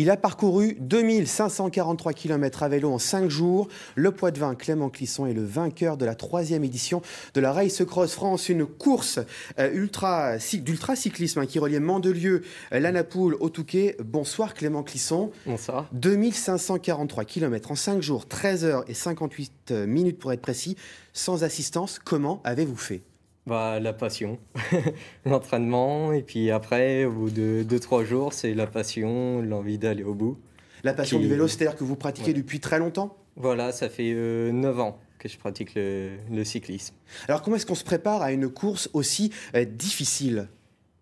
Il a parcouru 2543 km à vélo en 5 jours. Le poids de vin Clément Clisson est le vainqueur de la troisième édition de la Race Cross France, une course euh, ultra, d'ultra cyclisme hein, qui reliait Mandelieu, euh, Lanapoule au Touquet. Bonsoir Clément Clisson. Bonsoir. 2543 km en 5 jours, 13 h et 58 euh, minutes pour être précis, sans assistance. Comment avez-vous fait bah, la passion, l'entraînement, et puis après, au bout de 2-3 jours, c'est la passion, l'envie d'aller au bout. La passion du vélo, c'est-à-dire que vous pratiquez depuis très longtemps Voilà, ça fait 9 euh, ans que je pratique le, cyclisme. Alors comment est-ce qu'on se prépare à une course aussi euh, difficile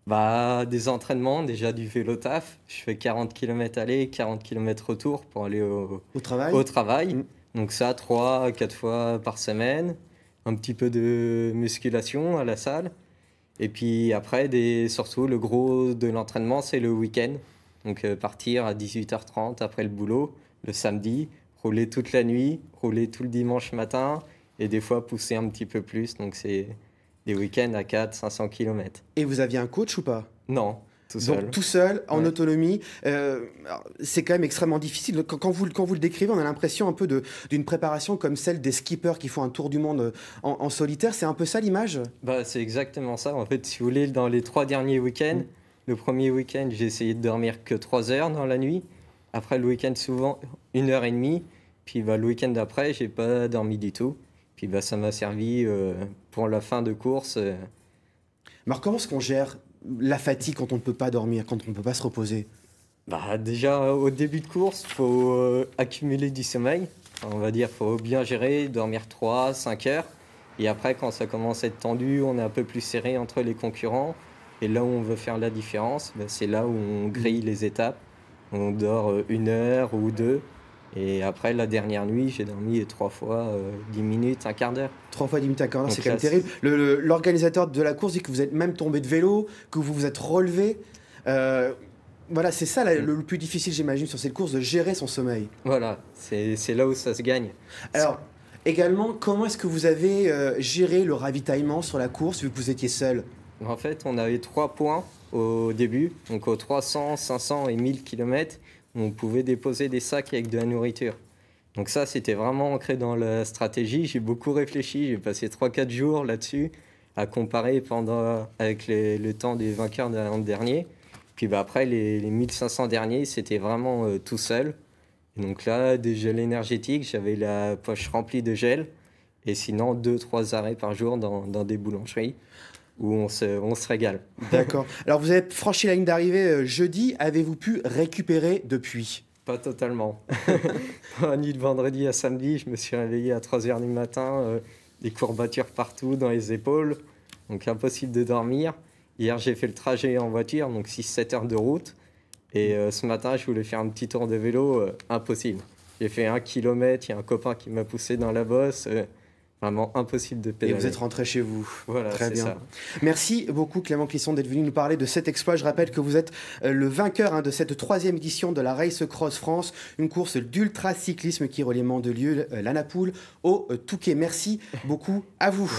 bah, Des entraînements, déjà du vélo taf. Je fais 40 km aller, 40 km retour pour aller au, travail. Au travail. Mm. Donc ça, 3-4 fois par semaine un petit peu de musculation à la salle. Et puis après, des, surtout, le gros de l'entraînement, c'est le week-end. Donc euh, partir à 18h30 après le boulot, le samedi, rouler toute la nuit, rouler tout le dimanche matin, et des fois pousser un petit peu plus. Donc c'est des week-ends à 400-500 km. Et vous aviez un coach ou pas Non. Tout seul. Donc tout seul, en autonomie, euh, c'est quand même extrêmement difficile. Quand, vous, quand vous le décrivez, on a l'impression un peu d'une préparation comme celle des skippers qui font un tour du monde euh, en, solitaire. C'est un peu ça l'image bah, C'est exactement ça. En fait, si vous voulez, dans les trois derniers week-ends, mm. le premier week-end, j'ai essayé de dormir que trois heures dans la nuit. Après le week-end, souvent une heure et demie. Puis bah, le week-end d'après, j'ai pas dormi du tout. Puis bah, ça m'a servi euh, pour la fin de course. alors comment est-ce qu'on gère la fatigue quand on ne peut pas dormir, quand on ne peut pas se reposer bah, Déjà, au début de course, il faut euh, accumuler du sommeil. On va dire faut bien gérer, dormir 3, 5 heures. Et après, quand ça commence à être tendu, on est un peu plus serré entre les concurrents. Et là où on veut faire la différence, bah, c'est là où on grille les étapes. On dort euh, une heure ou deux. Et après, la dernière nuit, j'ai dormi trois fois euh, dix minutes, un quart d'heure. Trois fois dix minutes, un quart d'heure, c'est quand même terrible. L'organisateur de la course dit que vous êtes même tombé de vélo, que vous vous êtes relevé. Euh, voilà, c'est ça mm. le, plus difficile, j'imagine, sur cette course, de gérer son sommeil. Voilà, c'est là où ça se gagne. Alors, également, comment est-ce que vous avez euh, géré le ravitaillement sur la course, vu que vous étiez seul En fait, on avait trois points au début, donc aux 300, 500 et 1000 km on pouvait déposer des sacs avec de la nourriture. Donc ça, c'était vraiment ancré dans la stratégie. J'ai beaucoup réfléchi, j'ai passé 3-4 jours là-dessus à comparer pendant, avec le temps des vainqueurs de l'an dernier. Puis bah, après, les, les 1500 derniers, c'était vraiment euh, tout seul. Et donc là, des gels énergétiques, j'avais la poche remplie de gel. Et sinon, 2-3 arrêts par jour dans, dans des boulangeries où on se, on régale. D'accord. Alors vous avez franchi la ligne d'arrivée euh, jeudi. Avez-vous pu récupérer depuis Pas totalement. Un nuit de vendredi à samedi, je me suis réveillé à 3h du matin, euh, des courbatures partout dans les épaules, donc impossible de dormir. Hier, j'ai fait le trajet en voiture, donc 6-7 heures de route. Et euh, ce matin, je voulais faire un petit tour de vélo, impossible. J'ai fait un kilomètre, il y a un copain qui m'a poussé dans la bosse. Vraiment impossible de payer. Et vous êtes rentré chez vous. Voilà, Très bien. Ça. Merci beaucoup Clément Clisson d'être venu nous parler de cet exploit. Je rappelle que vous êtes euh, le vainqueur hein, de cette troisième édition de la Race Cross France, une course d'ultra-cyclisme qui relie Mandelieu, euh, l'Anapoule au euh, Touquet. Merci beaucoup à vous.